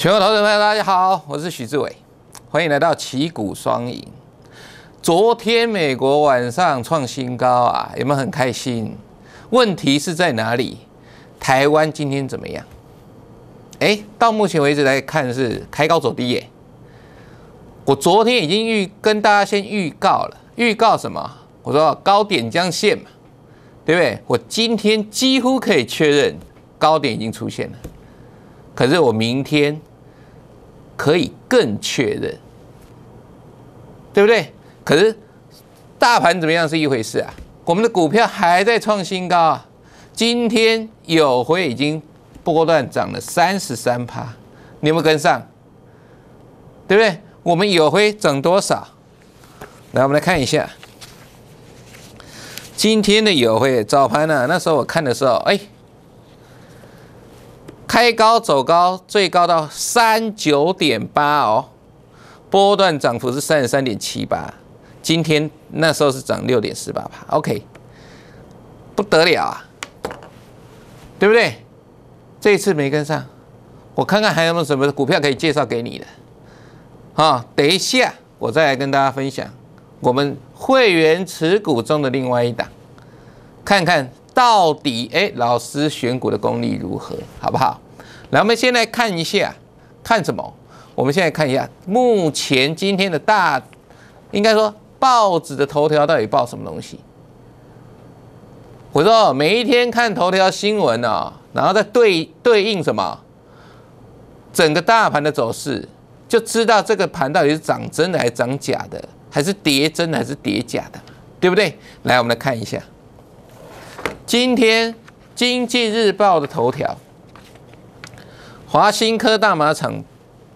全国投资朋友，大家好，我是许志伟，欢迎来到旗鼓双赢。昨天美国晚上创新高啊，有没有很开心？问题是在哪里？台湾今天怎么样？哎，到目前为止来看是开高走低耶。我昨天已经预跟大家先预告了，预告什么？我说高点将现嘛，对不对？我今天几乎可以确认高点已经出现了，可是我明天。可以更确认，对不对？可是大盘怎么样是一回事啊？我们的股票还在创新高啊！今天友辉已经波段涨了三十三趴，你有没有跟上？对不对？我们友辉涨多少？来，我们来看一下今天的友辉早盘呢？那时候我看的时候，哎。开高走高，最高到三九点八哦，波段涨幅是三十三点七八，今天那时候是涨六点四八吧？OK，不得了啊，对不对？这一次没跟上，我看看还有没有什么股票可以介绍给你的，啊，等一下我再来跟大家分享我们会员持股中的另外一档，看看。到底哎，老师选股的功力如何，好不好？来，我们先来看一下，看什么？我们现在看一下，目前今天的大，应该说报纸的头条到底报什么东西？我说，每一天看头条新闻呢，然后再对对应什么，整个大盘的走势，就知道这个盘到底是涨真的还是涨假的，还是跌真的还是跌假的，对不对？来，我们来看一下。今天《经济日报》的头条：华新科大马场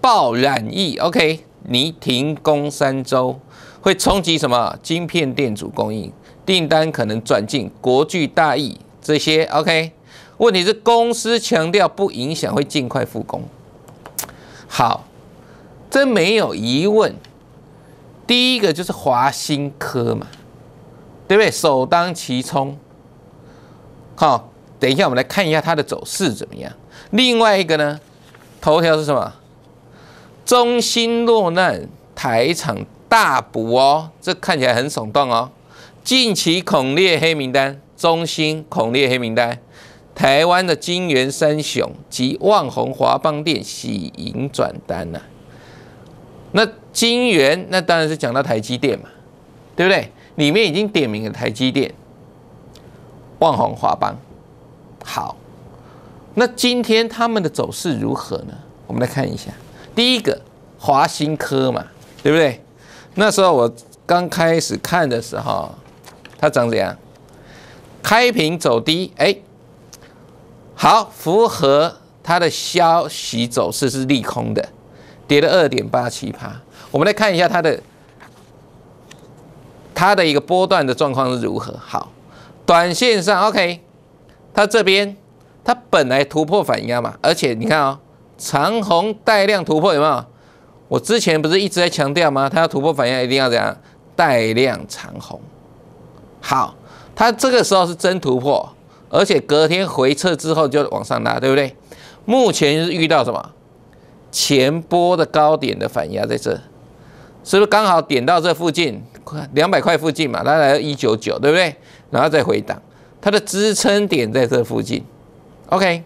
爆染疫，OK，你停工三周会冲击什么晶片电阻供应订单？可能转进国巨、大亿这些。OK，问题是公司强调不影响，会尽快复工。好，这没有疑问。第一个就是华新科嘛，对不对？首当其冲。好，等一下，我们来看一下它的走势怎么样。另外一个呢，头条是什么？中芯落难，台场大补哦，这看起来很耸动哦。近期恐列黑名单，中芯恐列黑名单。台湾的金源三雄及旺宏、华邦店喜迎转单呢？那金源，那当然是讲到台积电嘛，对不对？里面已经点名了台积电。万宏、华邦，好，那今天他们的走势如何呢？我们来看一下，第一个华新科嘛，对不对？那时候我刚开始看的时候，它长怎样？开平走低，哎，好，符合它的消息走势是利空的，跌了二点八七趴。我们来看一下它的，它的一个波段的状况是如何，好。短线上，OK，它这边它本来突破反压嘛，而且你看啊，长虹带量突破有没有？我之前不是一直在强调吗？它要突破反压一定要怎样？带量长虹。好，它这个时候是真突破，而且隔天回撤之后就往上拉，对不对？目前是遇到什么？前波的高点的反压在这，是不是刚好点到这附近？快两百块附近嘛，它来到一九九，对不对？然后再回档，它的支撑点在这附近，OK，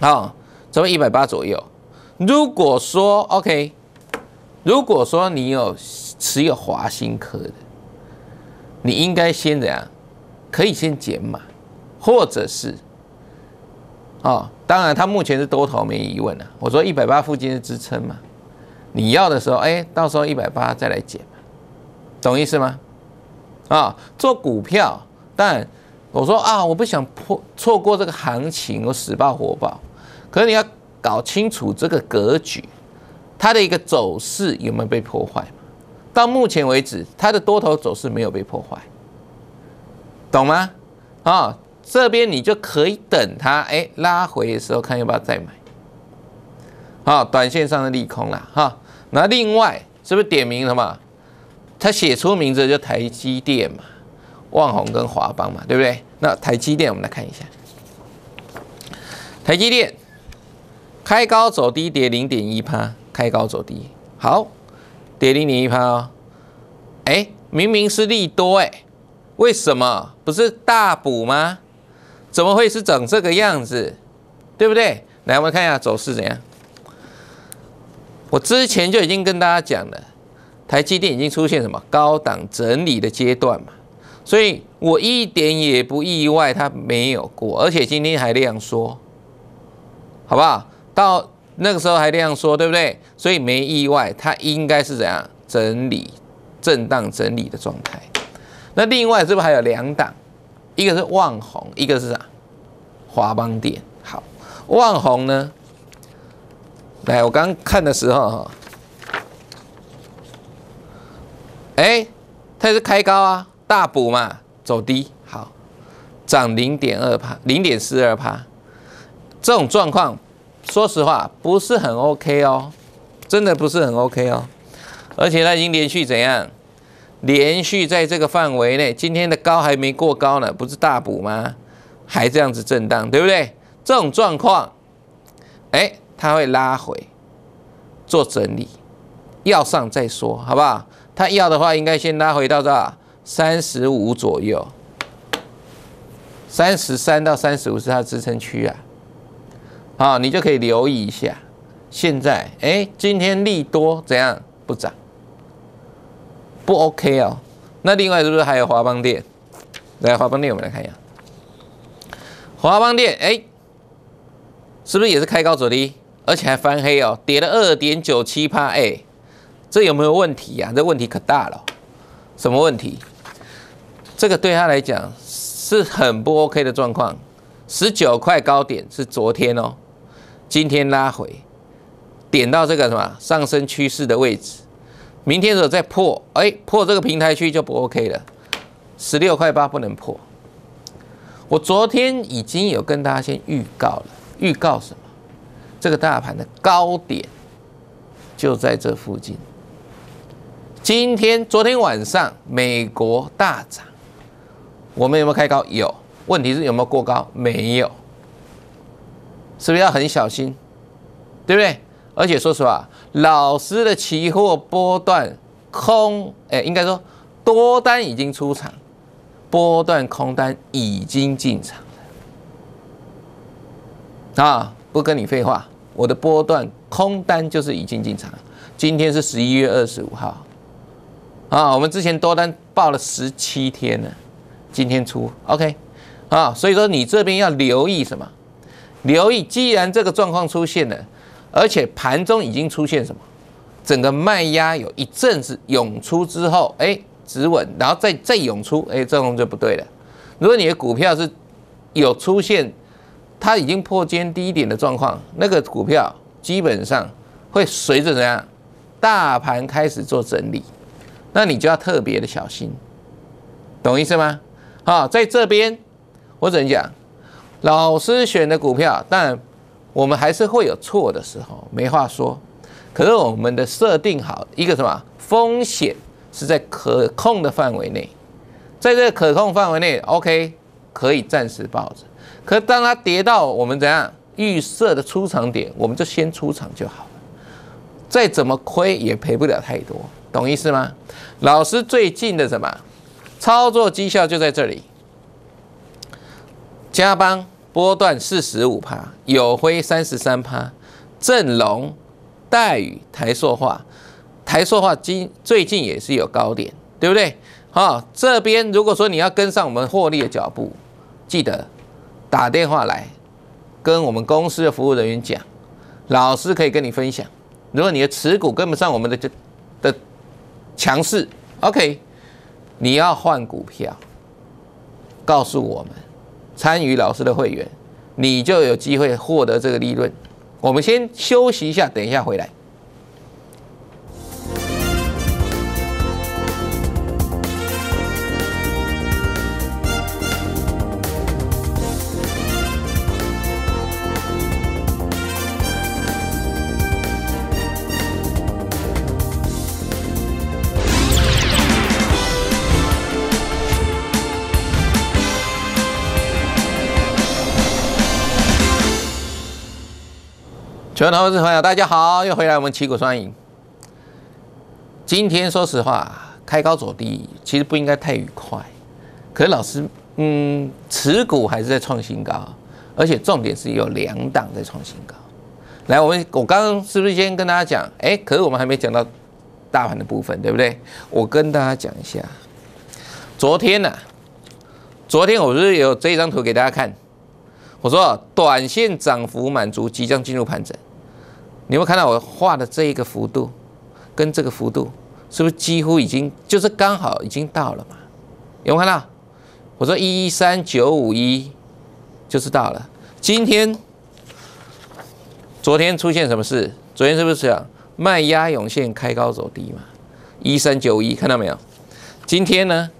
好，怎么一百八左右？如果说 OK，如果说你有持有华新科的，你应该先怎样？可以先减码，或者是，哦，当然它目前是多头没疑问啊。我说一百八附近是支撑嘛，你要的时候，哎，到时候一百八再来减嘛，懂意思吗？啊，做股票，但我说啊，我不想破错过这个行情，我死抱活抱。可是你要搞清楚这个格局，它的一个走势有没有被破坏？到目前为止，它的多头走势没有被破坏，懂吗？哦，这边你就可以等它，哎，拉回的时候看要不要再买。好，短线上的利空了哈。那另外是不是点名了嘛？他写出名字就台积电嘛，旺宏跟华邦嘛，对不对？那台积电我们来看一下，台积电开高走低，跌零点一趴，开高走低，好，跌零点一趴哦。哎，明明是利多哎，为什么不是大补吗？怎么会是整这个样子？对不对？来，我们看一下走势怎样。我之前就已经跟大家讲了。台积电已经出现什么高档整理的阶段嘛，所以我一点也不意外，它没有过，而且今天还这样说，好不好？到那个时候还这样说，对不对？所以没意外，它应该是怎样整理、震荡整理的状态。那另外是不是还有两档，一个是万宏，一个是啥？华邦点。好，万宏呢？来，我刚看的时候哈。哎，它是开高啊，大补嘛，走低好，涨零点二帕，零点四二帕，这种状况，说实话不是很 OK 哦，真的不是很 OK 哦，而且它已经连续怎样，连续在这个范围内，今天的高还没过高呢，不是大补吗？还这样子震荡，对不对？这种状况，哎，它会拉回做整理，要上再说，好不好？它要的话，应该先拉回到这三十五左右，三十三到三十五是它的支撑区啊。好，你就可以留意一下。现在，哎，今天利多怎样不涨？不 OK 哦。那另外是不是还有华邦电？来，华邦电，我们来看一下。华邦电，哎，是不是也是开高走低，而且还翻黑哦？跌了二点九七趴，哎。这有没有问题呀？这问题可大了，什么问题？这个对他来讲是很不 OK 的状况。十九块高点是昨天哦，今天拉回，点到这个什么上升趋势的位置，明天如果再破，哎，破这个平台区就不 OK 了。十六块八不能破。我昨天已经有跟大家先预告了，预告什么？这个大盘的高点就在这附近。今天昨天晚上美国大涨，我们有没有开高？有。问题是有没有过高？没有。是不是要很小心？对不对？而且说实话，老师的期货波段空，哎，应该说多单已经出场，波段空单已经进场啊，不跟你废话，我的波段空单就是已经进场。今天是十一月二十五号。啊，我们之前多单报了十七天了，今天出，OK，啊，所以说你这边要留意什么？留意，既然这个状况出现了，而且盘中已经出现什么，整个卖压有一阵子涌出之后，哎，止稳，然后再再涌出，哎，这种就不对了。如果你的股票是有出现它已经破尖低点的状况，那个股票基本上会随着怎样，大盘开始做整理。那你就要特别的小心，懂意思吗？好，在这边我只能讲，老师选的股票，但我们还是会有错的时候，没话说。可是我们的设定好一个什么风险是在可控的范围内，在这个可控范围内，OK，可以暂时抱着。可当它跌到我们怎样预设的出场点，我们就先出场就好了，再怎么亏也赔不了太多。懂意思吗？老师最近的什么操作绩效就在这里。加班波段四十五趴，有辉三十三趴，正隆、待遇台塑化，台塑化今最近也是有高点，对不对？好，这边如果说你要跟上我们获利的脚步，记得打电话来跟我们公司的服务人员讲，老师可以跟你分享。如果你的持股跟不上我们的的。强势，OK，你要换股票，告诉我们，参与老师的会员，你就有机会获得这个利润。我们先休息一下，等一下回来。各位投资朋友，大家好，又回来我们旗鼓双赢。今天说实话，开高走低，其实不应该太愉快。可是老师，嗯，持股还是在创新高，而且重点是有两档在创新高。来，我们我刚刚是不是先跟大家讲？哎，可是我们还没讲到大盘的部分，对不对？我跟大家讲一下，昨天呢，昨天我不是有这张图给大家看，我说短线涨幅满足，即将进入盘整。有没有看到我画的这一个幅度，跟这个幅度，是不是几乎已经就是刚好已经到了嘛？有没有看到？我说一三九五一就是到了。今天，昨天出现什么事？昨天是不是这样？卖压涌现，开高走低嘛？一三九一，看到没有？今天呢，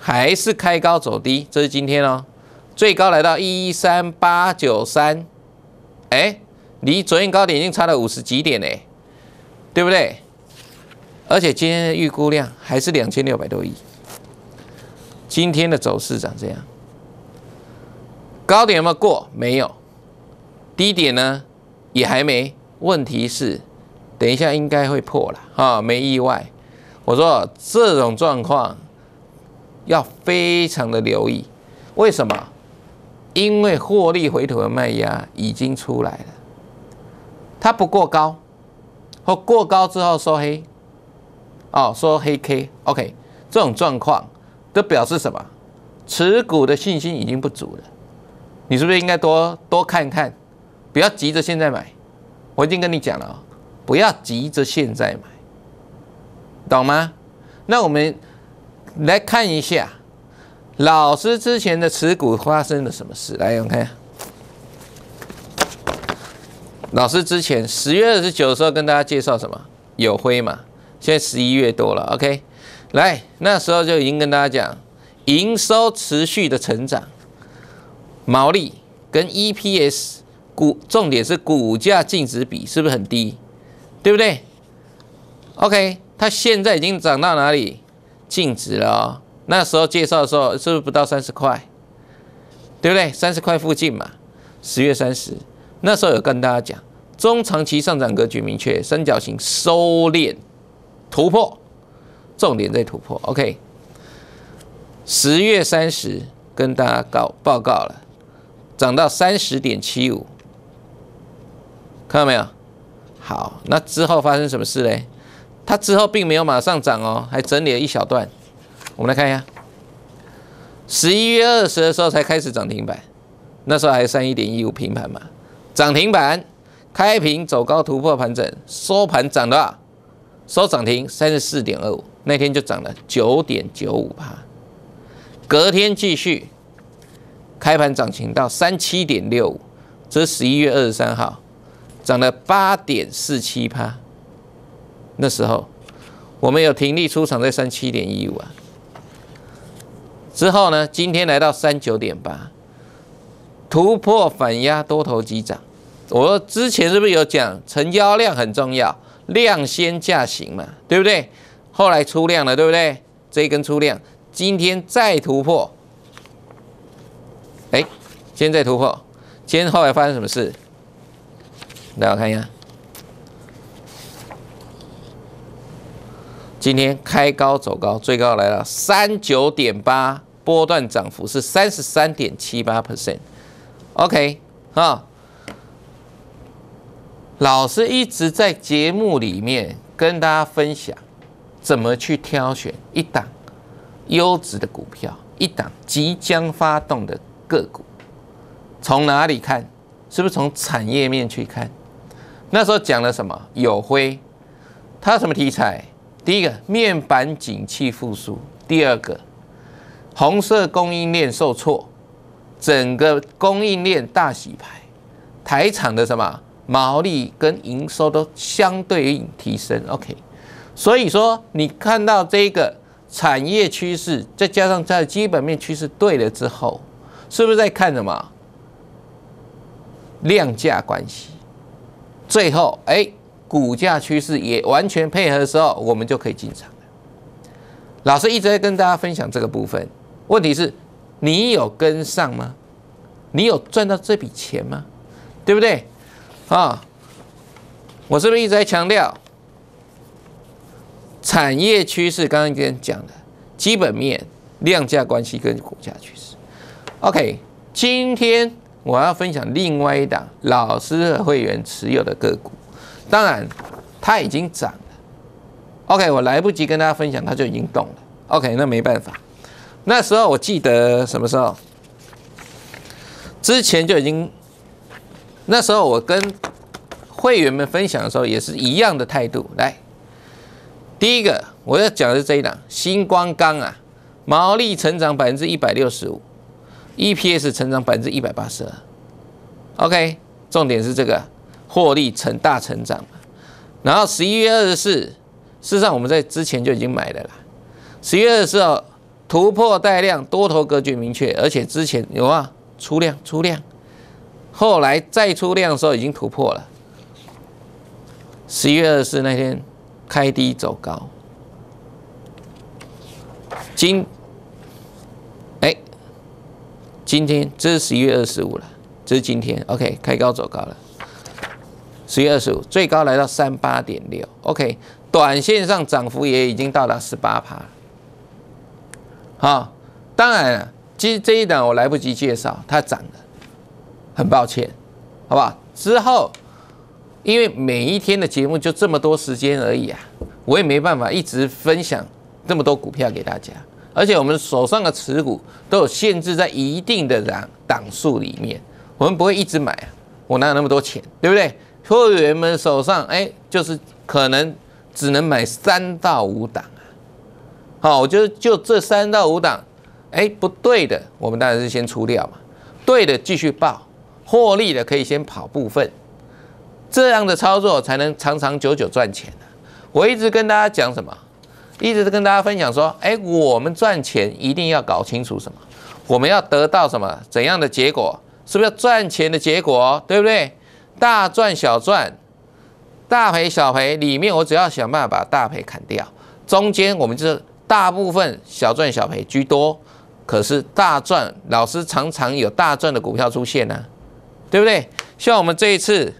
还是开高走低，这是今天哦。最高来到一三八九三，哎。离昨天高点已经差了五十几点嘞，对不对？而且今天的预估量还是两千六百多亿。今天的走势长这样，高点有没有过？没有。低点呢？也还没。问题是，等一下应该会破了啊，没意外。我说这种状况要非常的留意，为什么？因为获利回吐的卖压已经出来了。它不过高，或过高之后收黑，哦，收黑 K，OK，这种状况都表示什么？持股的信心已经不足了，你是不是应该多多看看，不要急着现在买？我已经跟你讲了哦，不要急着现在买，懂吗？那我们来看一下，老师之前的持股发生了什么事？来，我们看。老师之前十月二十九的时候跟大家介绍什么？有辉嘛，现在十一月多了，OK，来那时候就已经跟大家讲营收持续的成长，毛利跟 EPS 股重点是股价净值比是不是很低？对不对？OK，它现在已经涨到哪里？净值了哦，那时候介绍的时候是不是不到三十块？对不对？三十块附近嘛，十月三十。那时候有跟大家讲，中长期上涨格局明确，三角形收敛突破，重点在突破。OK，十月三十跟大家告报告了，涨到三十点七五，看到没有？好，那之后发生什么事嘞？它之后并没有马上涨哦，还整理了一小段，我们来看一下，十一月二十的时候才开始涨停板，那时候还三一点一五平盘嘛。涨停板，开平走高突破盘整，收盘涨的，收涨停三十四点二五，那天就涨了九点九五帕。隔天继续，开盘涨停到三七点六五，这是十一月二十三号，涨了八点四七帕。那时候我们有停利出场在三七点一五啊。之后呢，今天来到三九点八，突破反压多头急涨。我之前是不是有讲成交量很重要，量先价行嘛，对不对？后来出量了，对不对？这一根出量，今天再突破，哎，今天再突破，今天后来发生什么事？来我看一下，今天开高走高，最高来了三九点八，波段涨幅是三十三点七八 percent，OK，好。老师一直在节目里面跟大家分享，怎么去挑选一档优质的股票，一档即将发动的个股，从哪里看？是不是从产业面去看？那时候讲了什么？有辉，它什么题材？第一个面板景气复苏，第二个红色供应链受挫，整个供应链大洗牌，台厂的什么？毛利跟营收都相对应提升，OK，所以说你看到这个产业趋势，再加上它的基本面趋势对了之后，是不是在看什么量价关系？最后，哎，股价趋势也完全配合的时候，我们就可以进场老师一直在跟大家分享这个部分，问题是，你有跟上吗？你有赚到这笔钱吗？对不对？啊，我是不是一直在强调产业趋势？刚刚跟你讲的基本面、量价关系跟股价趋势。OK，今天我要分享另外一档老师和会员持有的个股。当然，它已经涨了。OK，我来不及跟大家分享，它就已经动了。OK，那没办法。那时候我记得什么时候？之前就已经。那时候我跟会员们分享的时候也是一样的态度。来，第一个我要讲的是这一档，新光钢啊，毛利成长百分之一百六十五，EPS 成长百分之一百八十二。OK，重点是这个获利成大成长然后十一月二十四，事实上我们在之前就已经买了啦。十一月二十四号突破带量，多头格局明确，而且之前有啊出量出量。后来再出量的时候已经突破了。十一月二十那天开低走高，今哎，今天这是十一月二十五了，这是今天，OK，开高走高了。十一月二十五最高来到三八点六，OK，短线上涨幅也已经到达十八趴，了。好，当然了，今这一档我来不及介绍，它涨了。很抱歉，好吧，之后因为每一天的节目就这么多时间而已啊，我也没办法一直分享这么多股票给大家，而且我们手上的持股都有限制在一定的档档数里面，我们不会一直买啊，我哪有那么多钱，对不对？会员们手上，哎，就是可能只能买三到五档啊，好，我就就这三到五档，哎，不对的，我们当然是先出掉嘛，对的继续报。获利的可以先跑部分，这样的操作才能长长久久赚钱我一直跟大家讲什么，一直是跟大家分享说：，哎，我们赚钱一定要搞清楚什么，我们要得到什么怎样的结果，是不是要赚钱的结果？对不对？大赚小赚，大赔小赔里面，我只要想办法把大赔砍掉，中间我们就是大部分小赚小赔居多，可是大赚老师常常有大赚的股票出现呢。对不对？像我们这一次，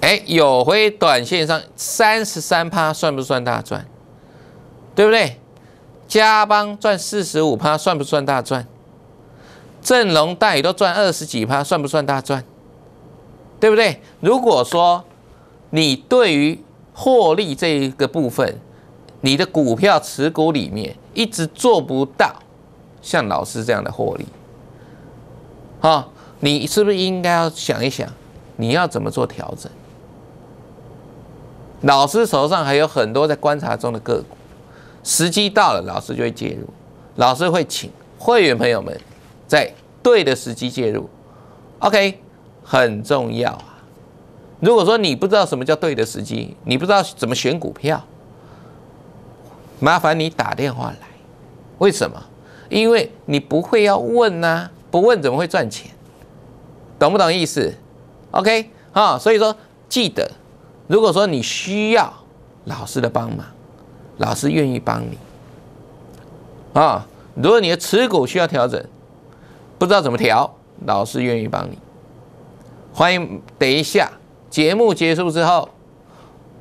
哎，有辉短线上三十三趴算不算大赚？对不对？加邦赚四十五趴算不算大赚？振隆、大宇都赚二十几趴算不算大赚？对不对？如果说你对于获利这一个部分，你的股票持股里面一直做不到。像老师这样的获利，啊，你是不是应该要想一想，你要怎么做调整？老师手上还有很多在观察中的个股，时机到了，老师就会介入，老师会请会员朋友们在对的时机介入。OK，很重要啊。如果说你不知道什么叫对的时机，你不知道怎么选股票，麻烦你打电话来。为什么？因为你不会要问呐，不问怎么会赚钱？懂不懂意思？OK 啊，所以说记得，如果说你需要老师的帮忙，老师愿意帮你啊。如果你的持股需要调整，不知道怎么调，老师愿意帮你。欢迎等一下节目结束之后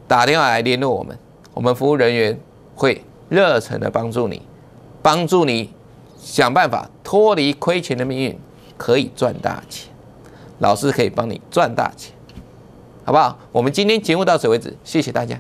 打电话来联络我们，我们服务人员会热诚的帮助你，帮助你。想办法脱离亏钱的命运，可以赚大钱。老师可以帮你赚大钱，好不好？我们今天节目到此为止，谢谢大家。